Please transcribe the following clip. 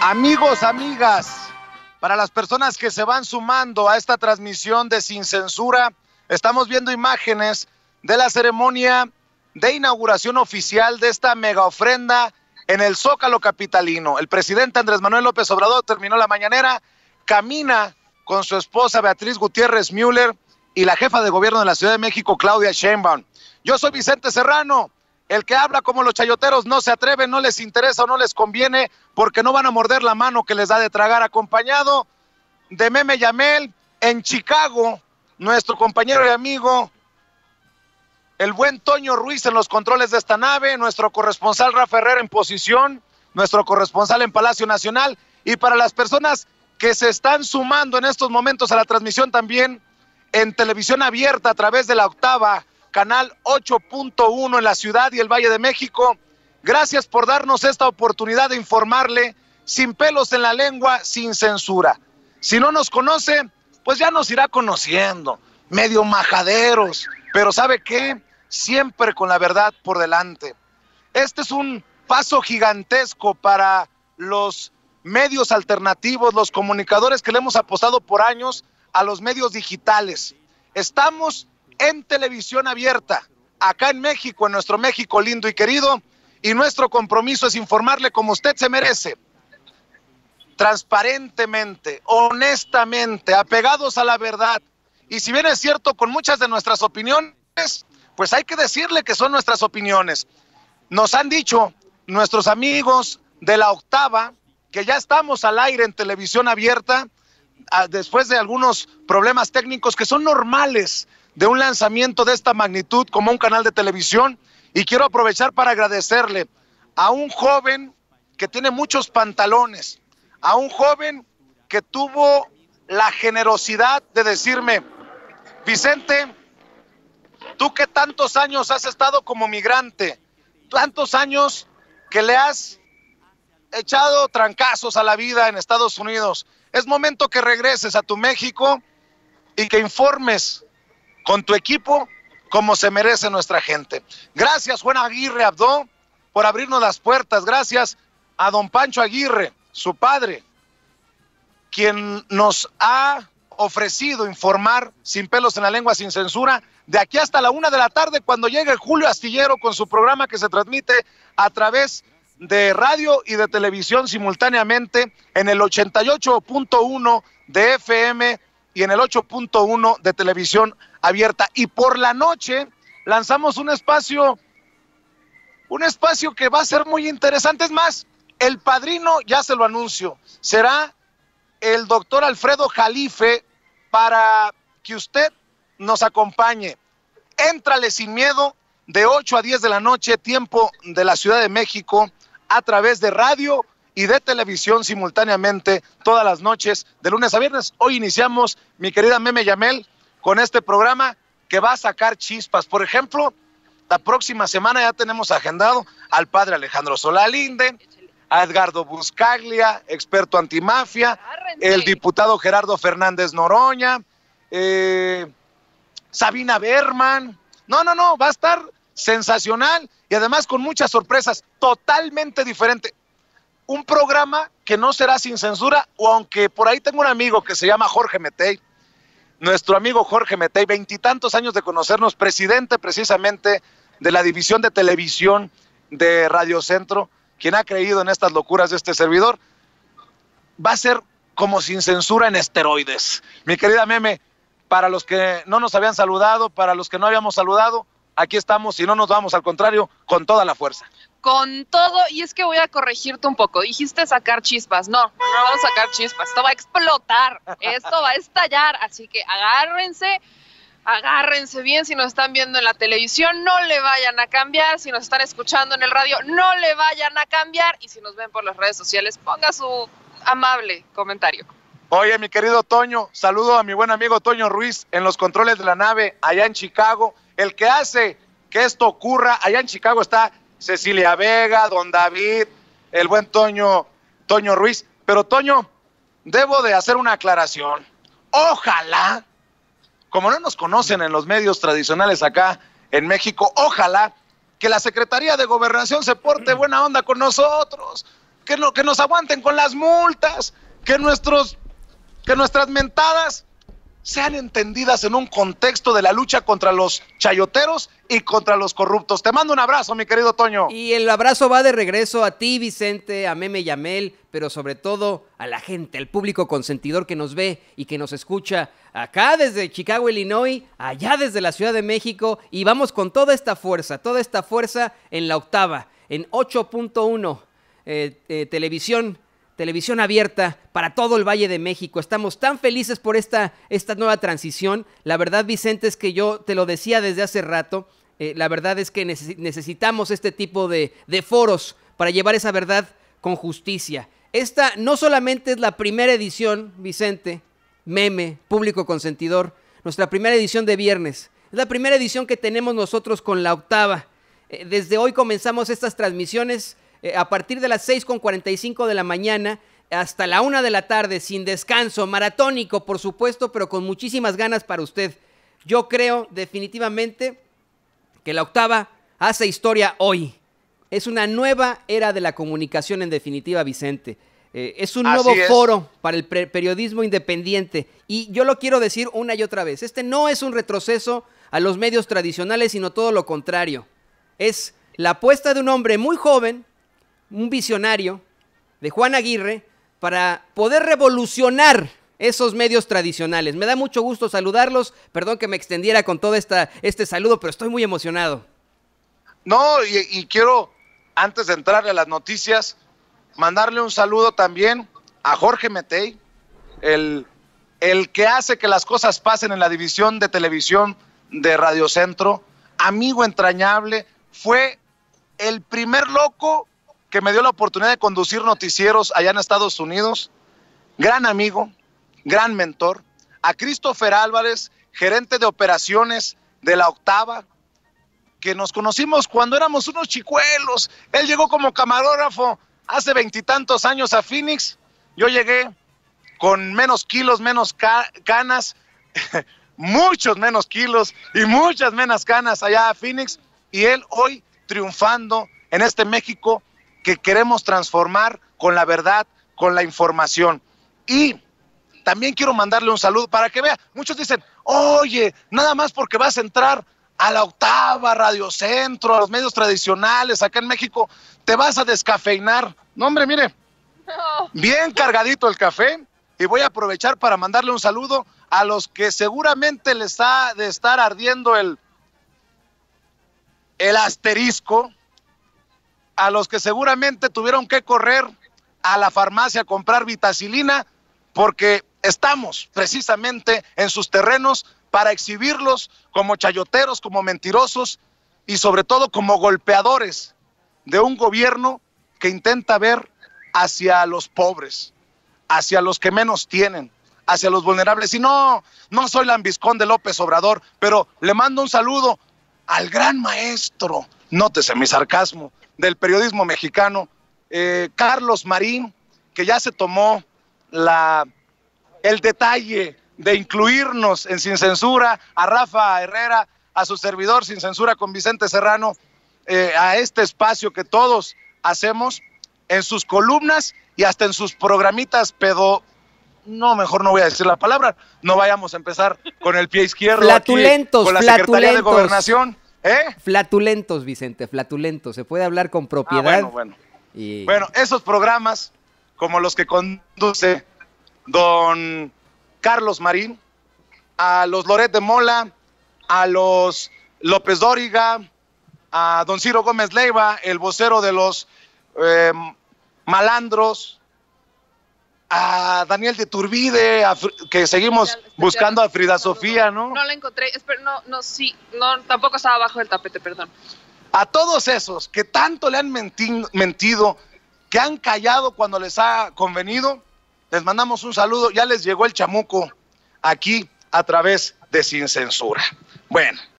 Amigos, amigas, para las personas que se van sumando a esta transmisión de Sin Censura, estamos viendo imágenes de la ceremonia de inauguración oficial de esta mega ofrenda en el Zócalo Capitalino. El presidente Andrés Manuel López Obrador terminó la mañanera, camina con su esposa Beatriz Gutiérrez Müller y la jefa de gobierno de la Ciudad de México, Claudia Sheinbaum. Yo soy Vicente Serrano el que habla como los chayoteros no se atreve, no les interesa o no les conviene porque no van a morder la mano que les da de tragar. Acompañado de Meme Yamel en Chicago, nuestro compañero y amigo, el buen Toño Ruiz en los controles de esta nave, nuestro corresponsal Rafa Herrera en posición, nuestro corresponsal en Palacio Nacional y para las personas que se están sumando en estos momentos a la transmisión también en televisión abierta a través de la octava canal 8.1 en la ciudad y el Valle de México. Gracias por darnos esta oportunidad de informarle sin pelos en la lengua, sin censura. Si no nos conoce, pues ya nos irá conociendo, medio majaderos, pero ¿sabe qué? Siempre con la verdad por delante. Este es un paso gigantesco para los medios alternativos, los comunicadores que le hemos apostado por años a los medios digitales. Estamos en televisión abierta, acá en México, en nuestro México lindo y querido. Y nuestro compromiso es informarle como usted se merece, transparentemente, honestamente, apegados a la verdad. Y si bien es cierto, con muchas de nuestras opiniones, pues hay que decirle que son nuestras opiniones. Nos han dicho nuestros amigos de la octava que ya estamos al aire en televisión abierta ah, después de algunos problemas técnicos que son normales de un lanzamiento de esta magnitud como un canal de televisión. Y quiero aprovechar para agradecerle a un joven que tiene muchos pantalones, a un joven que tuvo la generosidad de decirme, Vicente, tú que tantos años has estado como migrante, tantos años que le has echado trancazos a la vida en Estados Unidos, es momento que regreses a tu México y que informes con tu equipo como se merece nuestra gente. Gracias Juan Aguirre Abdo, por abrirnos las puertas. Gracias a don Pancho Aguirre, su padre, quien nos ha ofrecido informar sin pelos en la lengua, sin censura, de aquí hasta la una de la tarde cuando llegue Julio Astillero con su programa que se transmite a través de radio y de televisión simultáneamente en el 88.1 de FM y en el 8.1 de televisión abierta. Y por la noche lanzamos un espacio, un espacio que va a ser muy interesante. Es más, el padrino, ya se lo anuncio, será el doctor Alfredo Jalife para que usted nos acompañe. Éntrale sin miedo de 8 a 10 de la noche, tiempo de la Ciudad de México, a través de radio y de televisión simultáneamente todas las noches, de lunes a viernes. Hoy iniciamos, mi querida Meme Yamel, con este programa que va a sacar chispas. Por ejemplo, la próxima semana ya tenemos agendado al padre Alejandro Solalinde, a Edgardo Buscaglia, experto antimafia, el diputado Gerardo Fernández Noroña, eh, Sabina Berman. No, no, no, va a estar sensacional y además con muchas sorpresas, totalmente diferente. Un programa que no será sin censura, o aunque por ahí tengo un amigo que se llama Jorge Metey, nuestro amigo Jorge Metey, veintitantos años de conocernos, presidente precisamente de la división de televisión de Radio Centro, quien ha creído en estas locuras de este servidor, va a ser como sin censura en esteroides. Mi querida Meme, para los que no nos habían saludado, para los que no habíamos saludado, aquí estamos y no nos vamos, al contrario, con toda la fuerza con todo, y es que voy a corregirte un poco, dijiste sacar chispas, no, no vamos a sacar chispas, esto va a explotar, esto va a estallar, así que agárrense, agárrense bien si nos están viendo en la televisión, no le vayan a cambiar, si nos están escuchando en el radio, no le vayan a cambiar, y si nos ven por las redes sociales, ponga su amable comentario. Oye, mi querido Toño, saludo a mi buen amigo Toño Ruiz en los controles de la nave allá en Chicago, el que hace que esto ocurra allá en Chicago está Cecilia Vega, Don David, el buen Toño, Toño Ruiz. Pero Toño, debo de hacer una aclaración. Ojalá, como no nos conocen en los medios tradicionales acá en México, ojalá que la Secretaría de Gobernación se porte buena onda con nosotros, que, que nos aguanten con las multas, que, nuestros, que nuestras mentadas sean entendidas en un contexto de la lucha contra los chayoteros y contra los corruptos. Te mando un abrazo, mi querido Toño. Y el abrazo va de regreso a ti, Vicente, a Meme Yamel, pero sobre todo a la gente, al público consentidor que nos ve y que nos escucha acá desde Chicago, Illinois, allá desde la Ciudad de México. Y vamos con toda esta fuerza, toda esta fuerza en la octava, en 8.1 eh, eh, televisión televisión abierta para todo el Valle de México. Estamos tan felices por esta, esta nueva transición. La verdad, Vicente, es que yo te lo decía desde hace rato. Eh, la verdad es que necesitamos este tipo de, foros para llevar esa verdad con justicia. Esta no solamente es la primera edición, Vicente, meme, público consentidor, nuestra primera edición de viernes. Es la primera edición que tenemos nosotros con la octava. Eh, desde hoy comenzamos estas transmisiones eh, a partir de las 6.45 de la mañana hasta la 1 de la tarde, sin descanso, maratónico, por supuesto, pero con muchísimas ganas para usted. Yo creo definitivamente que la octava hace historia hoy. Es una nueva era de la comunicación en definitiva, Vicente. Eh, es un nuevo foro para el periodismo independiente. Y yo lo quiero decir una y otra vez, este no es un retroceso a los medios tradicionales, sino todo lo contrario. Es la apuesta de un hombre muy joven, un visionario de Juan Aguirre para poder revolucionar esos medios tradicionales. Me da mucho gusto saludarlos. Perdón que me extendiera con todo esta, este saludo, pero estoy muy emocionado. No, y, quiero, antes de entrarle a las noticias, mandarle un saludo también a Jorge Metey, el, el que hace que las cosas pasen en la división de televisión de Radio Centro, amigo entrañable, fue el primer loco que me dio la oportunidad de conducir noticieros allá en Estados Unidos, gran amigo, gran mentor, a Christopher Álvarez, gerente de operaciones de la octava, que nos conocimos cuando éramos unos chicuelos. Él llegó como camarógrafo hace veintitantos años a Phoenix. Yo llegué con menos kilos, menos canas, muchos menos kilos y muchas menos canas allá a Phoenix. Y él hoy triunfando en este México que queremos transformar con la verdad, con la información. Y también quiero mandarle un saludo para que vea. Muchos dicen, oye, nada más porque vas a entrar a la octava, Radio Centro, a los medios tradicionales acá en México, te vas a descafeinar. No, hombre, mire, bien cargadito el café y voy a aprovechar para mandarle un saludo a los que seguramente les ha de estar ardiendo el, el asterisco a los que seguramente tuvieron que correr a la farmacia a comprar vitacilina porque estamos precisamente en sus terrenos para exhibirlos como chayoteros, como mentirosos y sobre todo como golpeadores de un gobierno que intenta ver hacia los pobres, hacia los que menos tienen, hacia los vulnerables. Y no, no soy lambiscón de López Obrador, pero le mando un saludo al gran maestro, nótese mi sarcasmo, del periodismo mexicano, eh, Carlos Marín, que ya se tomó la, el detalle de incluirnos en Sin Censura, a Rafa Herrera, a su servidor Sin Censura con Vicente Serrano, eh, a este espacio que todos hacemos en sus columnas y hasta en sus programitas pero No, mejor no voy a decir la palabra. No vayamos a empezar con el pie izquierdo. con la Secretaría de Gobernación. ¿Eh? Flatulentos, Vicente, flatulentos. Se puede hablar con ah, propiedad. bueno, bueno. Bueno, esos programas, como los que conduce don Carlos Marín, a los Loret de Mola, a los López Dóriga, a don Ciro Gómez Leiva, el vocero de los eh, malandros, a Daniel de Turbide, que seguimos buscando a Frida Sofía, ¿no? No la encontré, no, no, sí, tampoco estaba abajo del tapete, perdón. A todos esos que tanto le han mentido, que han callado cuando les ha convenido, les mandamos un saludo. Ya les llegó el chamuco aquí a través de Sin Censura. Bueno,